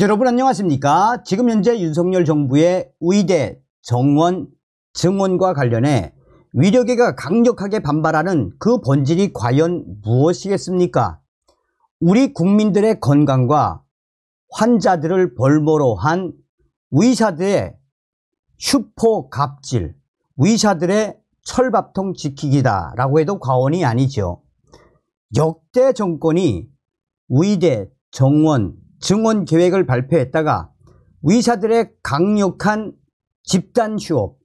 여러분 안녕하십니까? 지금 현재 윤석열 정부의 의대, 정원, 증원과 관련해 위력계가 강력하게 반발하는 그 본질이 과연 무엇이겠습니까? 우리 국민들의 건강과 환자들을 벌모로 한 의사들의 슈퍼 갑질, 의사들의 철밥통 지키기다 라고 해도 과언이 아니죠. 역대 정권이 의대, 정원, 증원 계획을 발표했다가 의사들의 강력한 집단 휴업,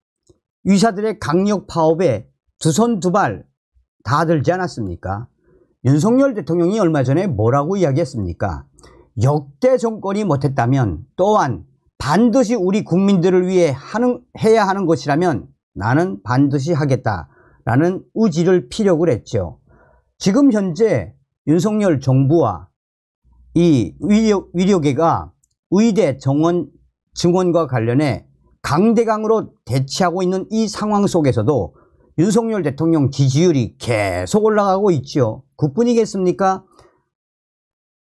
의사들의 강력 파업에 두손 두발 다 들지 않았습니까? 윤석열 대통령이 얼마 전에 뭐라고 이야기했습니까? 역대 정권이 못했다면 또한 반드시 우리 국민들을 위해 하는, 해야 하는 것이라면 나는 반드시 하겠다라는 의지를 피력을 했죠. 지금 현재 윤석열 정부와 이 위료, 위료계가 의대 정원 증원과 관련해 강대강으로 대치하고 있는 이 상황 속에서도 윤석열 대통령 지지율이 계속 올라가고 있죠. 그뿐이겠습니까?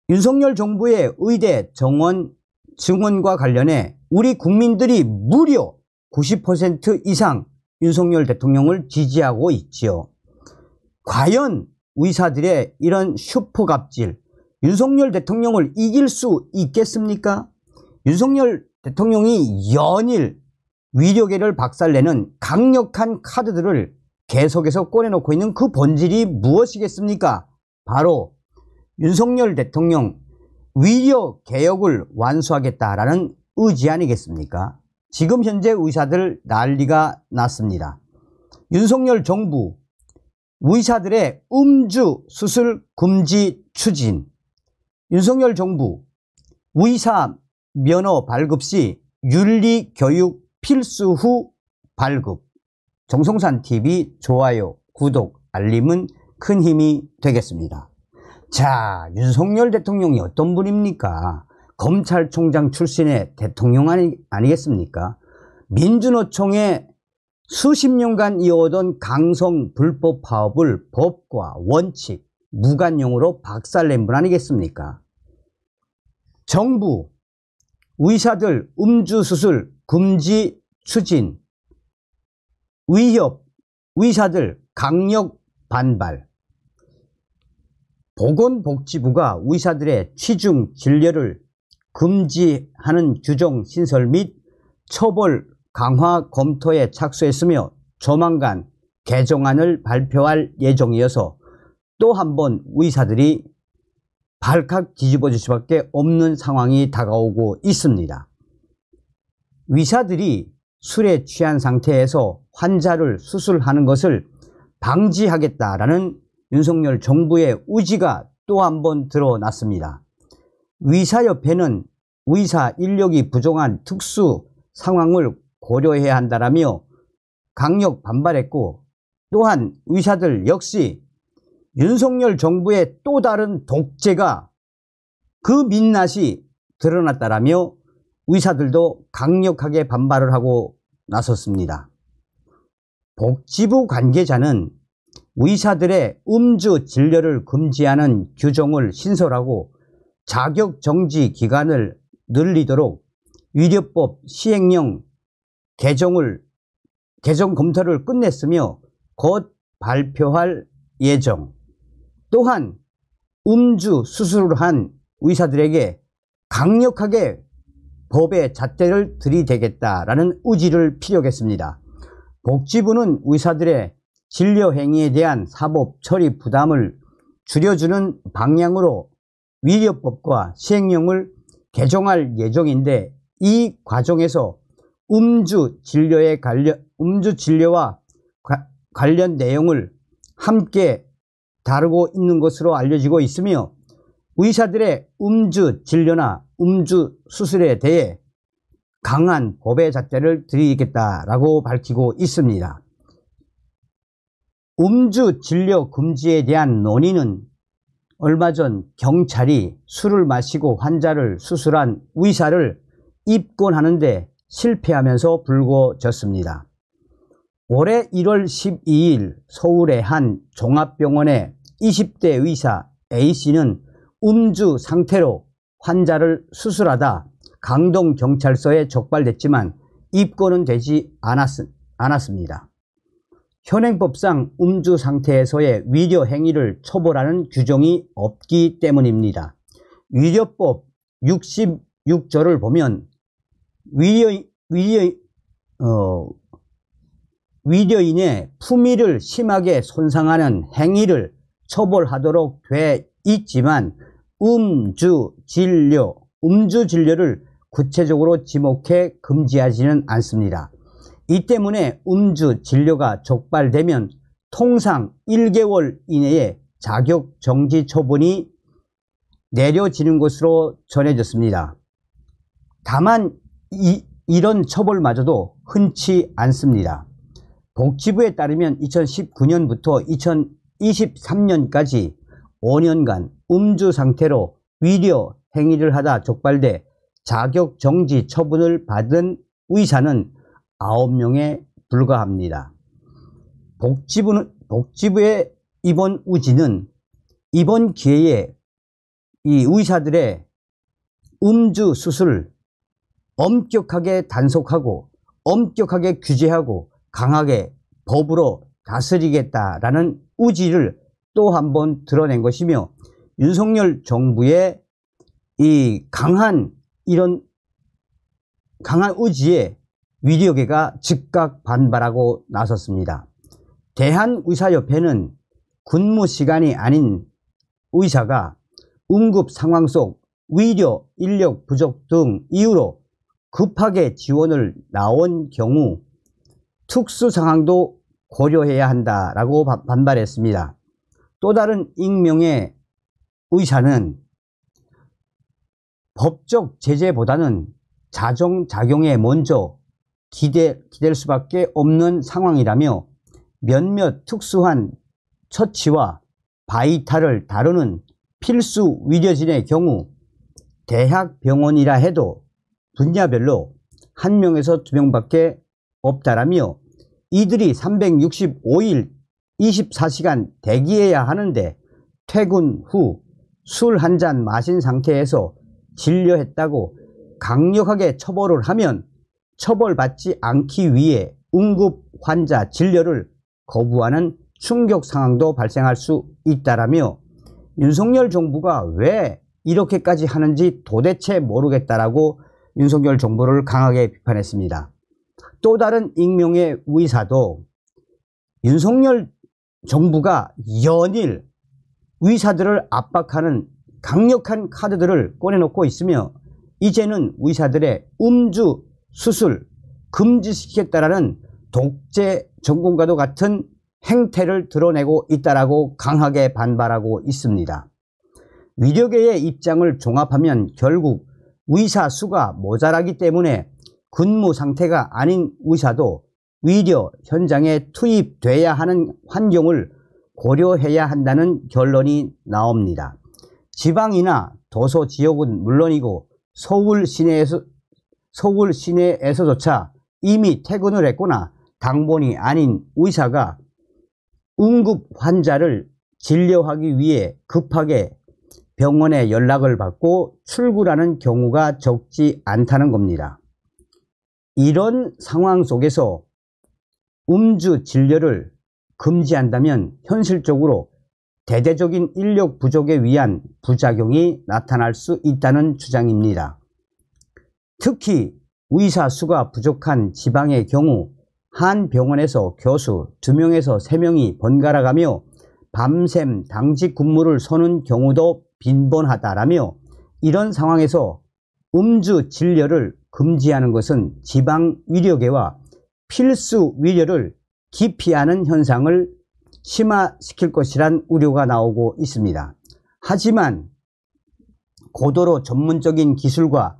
윤석열 정부의 의대 정원 증원과 관련해 우리 국민들이 무려 90% 이상 윤석열 대통령을 지지하고 있지요. 과연 의사들의 이런 슈퍼갑질, 윤석열 대통령을 이길 수 있겠습니까? 윤석열 대통령이 연일 위력계를 박살내는 강력한 카드들을 계속해서 꺼내놓고 있는 그 본질이 무엇이겠습니까? 바로 윤석열 대통령 위력 개혁을 완수하겠다라는 의지 아니겠습니까? 지금 현재 의사들 난리가 났습니다. 윤석열 정부 의사들의 음주 수술 금지 추진 윤석열 정부 의사 면허 발급 시 윤리 교육 필수 후 발급. 정성산 TV 좋아요, 구독, 알림은 큰 힘이 되겠습니다. 자, 윤석열 대통령이 어떤 분입니까? 검찰총장 출신의 대통령 아니, 아니겠습니까? 민주노총의 수십 년간 이어오던 강성 불법 파업을 법과 원칙, 무관용으로 박살낸 분 아니겠습니까? 정부, 의사들 음주수술 금지 추진, 위협, 의사들 강력 반발, 보건복지부가 의사들의 취중 진료를 금지하는 규정 신설 및 처벌 강화 검토에 착수했으며 조만간 개정안을 발표할 예정이어서 또한번 의사들이 발칵 뒤집어질 수밖에 없는 상황이 다가오고 있습니다. 의사들이 술에 취한 상태에서 환자를 수술하는 것을 방지하겠다라는 윤석열 정부의 의지가 또 한 번 드러났습니다. 의사협회는 의사 인력이 부족한 특수 상황을 고려해야 한다라며 강력 반발했고 또한 의사들 역시 윤석열 정부의 또 다른 독재가 그 민낯이 드러났다라며 의사들도 강력하게 반발을 하고 나섰습니다. 복지부 관계자는 의사들의 음주 진료를 금지하는 규정을 신설하고 자격 정지 기간을 늘리도록 위료법 시행령 개정을 개정 검토를 끝냈으며 곧 발표할 예정. 또한 음주 수술을 한 의사들에게 강력하게 법의 잣대를 들이대겠다라는 우지를 피력했습니다. 복지부는 의사들의 진료 행위에 대한 사법 처리 부담을 줄여주는 방향으로 위료법과 시행령을 개정할 예정인데 이 과정에서 음주 진료에 관련 음주 진료와 관련 내용을 함께 다루고 있는 것으로 알려지고 있으며 의사들의 음주 진료나 음주 수술에 대해 강한 고배 잣대를 드리겠다라고 밝히고 있습니다. 음주 진료 금지에 대한 논의는 얼마 전 경찰이 술을 마시고 환자를 수술한 의사를 입건하는데 실패하면서 불거졌습니다. 올해 1월 12일 서울의 한종합병원에 20대 의사 A씨는 음주 상태로 환자를 수술하다 강동경찰서에 적발됐지만 입건은 되지 않았, 않았습니다. 현행법상 음주 상태에서의 위려 행위를 처벌하는 규정이 없기 때문입니다. 위려법 66조를 보면 위려, 위려, 어, 위대인의 품위를 심하게 손상하는 행위를 처벌하도록 돼 있지만 음주 진료, 음주 진료를 구체적으로 지목해 금지하지는 않습니다. 이 때문에 음주 진료가 적발되면 통상 1개월 이내에 자격 정지 처분이 내려지는 것으로 전해졌습니다. 다만 이, 이런 처벌마저도 흔치 않습니다. 복지부에 따르면 2019년부터 2023년까지 5년간 음주 상태로 위료 행위를 하다 족발돼 자격 정지 처분을 받은 의사는 9명에 불과합니다. 복지부는, 복지부의 이번 우지는 이번 기회에 이 의사들의 음주 수술을 엄격하게 단속하고 엄격하게 규제하고 강하게 법으로 다스리겠다라는 우지를또한번 드러낸 것이며 윤석열 정부의 이 강한 이런 강한 의지에 위디어계가 즉각 반발하고 나섰습니다. 대한의사협회는 근무 시간이 아닌 의사가 응급 상황 속 의료 인력 부족 등 이유로 급하게 지원을 나온 경우 특수 상황도 고려해야 한다라고 반발했습니다. 또 다른 익명의 의사는 법적 제재보다는 자정작용에 먼저 기대, 기댈 수밖에 없는 상황이라며 몇몇 특수한 처치와 바이탈을 다루는 필수 위려진의 경우 대학병원이라 해도 분야별로 한명에서두명밖에 없다라며 이들이 365일 24시간 대기해야 하는데 퇴근 후 술 한잔 마신 상태에서 진료했다고 강력하게 처벌을 하면 처벌받지 않기 위해 응급 환자 진료를 거부하는 충격 상황도 발생할 수 있다라며 윤석열 정부가 왜 이렇게까지 하는지 도대체 모르겠다라고 윤석열 정부를 강하게 비판했습니다. 또 다른 익명의 의사도 윤석열 정부가 연일 의사들을 압박하는 강력한 카드들을 꺼내놓고 있으며 이제는 의사들의 음주 수술 금지시켰다라는 독재 전공과도 같은 행태를 드러내고 있다라고 강하게 반발하고 있습니다. 위력의 입장을 종합하면 결국 의사 수가 모자라기 때문에 근무 상태가 아닌 의사도 위려 현장에 투입돼야 하는 환경을 고려해야 한다는 결론이 나옵니다. 지방이나 도서 지역은 물론이고 서울 시내에서 서울 시내에서조차 이미 퇴근을 했거나 당번이 아닌 의사가 응급 환자를 진료하기 위해 급하게 병원에 연락을 받고 출구라는 경우가 적지 않다는 겁니다. 이런 상황 속에서 음주 진료를 금지한다면 현실적으로 대대적인 인력 부족에 의한 부작용이 나타날 수 있다는 주장입니다. 특히 의사 수가 부족한 지방의 경우 한 병원에서 교수 2명에서 3명이 번갈아 가며 밤샘 당직 근무를 서는 경우도 빈번하다라며 이런 상황에서 음주 진료를 금지하는 것은 지방 위력계와 필수 위력을 기피하는 현상을 심화시킬 것이란 우려가 나오고 있습니다. 하지만 고도로 전문적인 기술과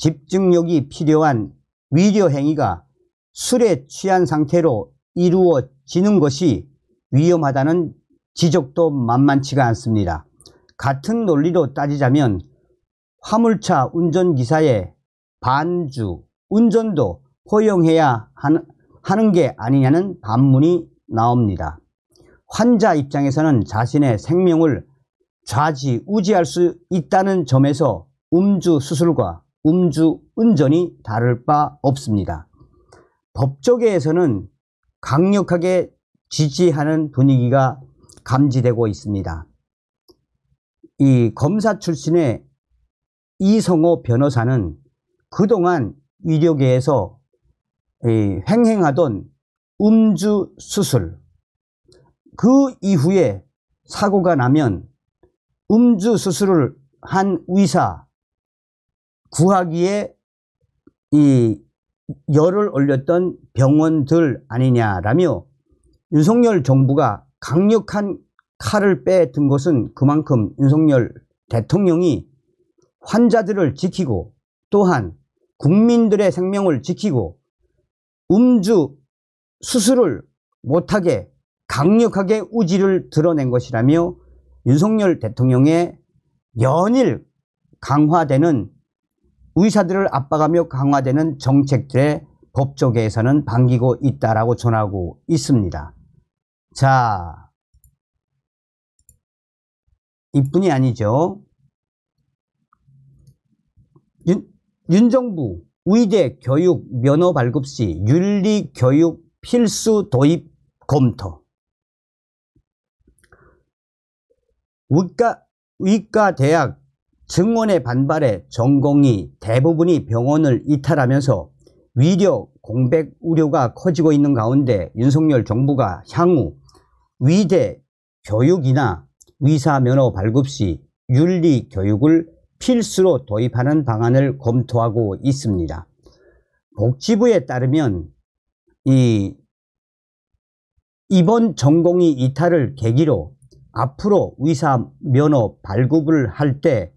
집중력이 필요한 위려 행위가 술에 취한 상태로 이루어지는 것이 위험하다는 지적도 만만치가 않습니다. 같은 논리로 따지자면 화물차 운전기사의 반주, 운전도 허용해야 하는 게 아니냐는 반문이 나옵니다. 환자 입장에서는 자신의 생명을 좌지우지할 수 있다는 점에서 음주 수술과 음주 운전이 다를 바 없습니다. 법조계에서는 강력하게 지지하는 분위기가 감지되고 있습니다. 이 검사 출신의 이성호 변호사는 그동안 의료계에서 횡행하던 음주 수술 그 이후에 사고가 나면 음주 수술을 한 의사 구하기에 이 열을 올렸던 병원들 아니냐라며 윤석열 정부가 강력한 칼을 빼든 것은 그만큼 윤석열 대통령이 환자들을 지키고 또한 국민들의 생명을 지키고 음주 수술을 못하게 강력하게 우지를 드러낸 것이라며 윤석열 대통령의 연일 강화되는 의사들을 압박하며 강화되는 정책들의 법조계에서는 반기고 있다라고 전하고 있습니다. 자, 이뿐이 아니죠. 윤, 윤정부 의대 교육 면허 발급 시 윤리 교육 필수 도입 검토. 의과, 의과 대학 증원의 반발에 전공이 대부분이 병원을 이탈하면서 위력 공백 우려가 커지고 있는 가운데 윤석열 정부가 향후 위대 교육이나 의사 면허 발급 시 윤리 교육을 필수로 도입하는 방안을 검토하고 있습니다. 복지부에 따르면 이 이번 전공의 이탈을 계기로 앞으로 의사 면허 발급을 할 때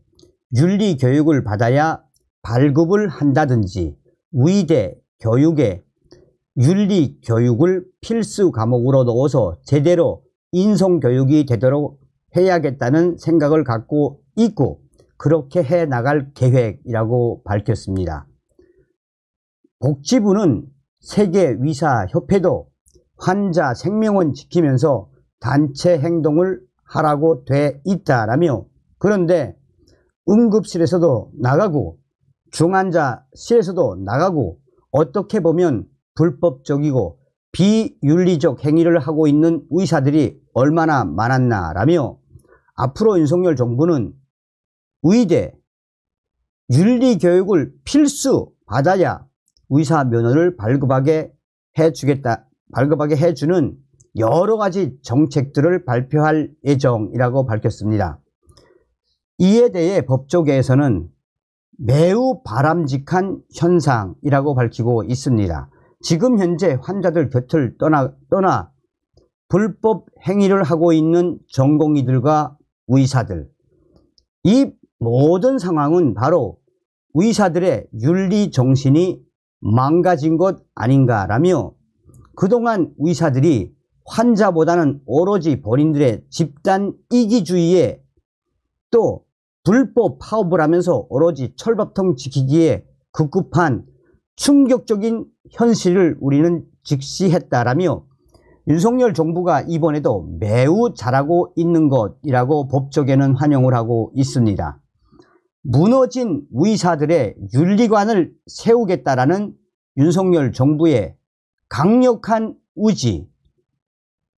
윤리 교육을 받아야 발급을 한다든지 위대 교육에 윤리 교육을 필수 과목으로 넣어서 제대로 인성 교육이 되도록 해야겠다는 생각을 갖고 있고 그렇게 해 나갈 계획이라고 밝혔습니다. 복지부는 세계의사협회도 환자 생명은 지키면서 단체 행동을 하라고 돼 있다라며 그런데 응급실에서도 나가고 중환자실에서도 나가고 어떻게 보면 불법적이고 비윤리적 행위를 하고 있는 의사들이 얼마나 많았나라며 앞으로 윤석열 정부는 의대, 윤리교육을 필수 받아야 의사 면허를 발급하게 해주겠다, 발급하게 해주는 여러 가지 정책들을 발표할 예정이라고 밝혔습니다. 이에 대해 법조계에서는 매우 바람직한 현상이라고 밝히고 있습니다. 지금 현재 환자들 곁을 떠나, 떠나 불법 행위를 하고 있는 전공의들과 의사들, 이 모든 상황은 바로 의사들의 윤리 정신이 망가진 것 아닌가라며 그동안 의사들이 환자보다는 오로지 본인들의 집단 이기주의에 또 불법 파업을 하면서 오로지 철밥통 지키기에 급급한 충격적인 현실을 우리는 직시했다라며 윤석열 정부가 이번에도 매우 잘하고 있는 것이라고 법적에는 환영을 하고 있습니다. 무너진 우의사들의 윤리관을 세우겠다라는 윤석열 정부의 강력한 의지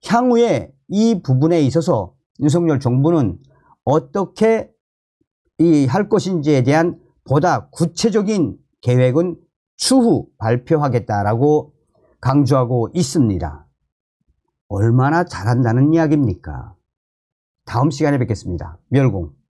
향후에 이 부분에 있어서 윤석열 정부는 어떻게 이 할 것인지에 대한 보다 구체적인 계획은 추후 발표하겠다라고 강조하고 있습니다. 얼마나 잘한다는 이야기입니까? 다음 시간에 뵙겠습니다. 멸공.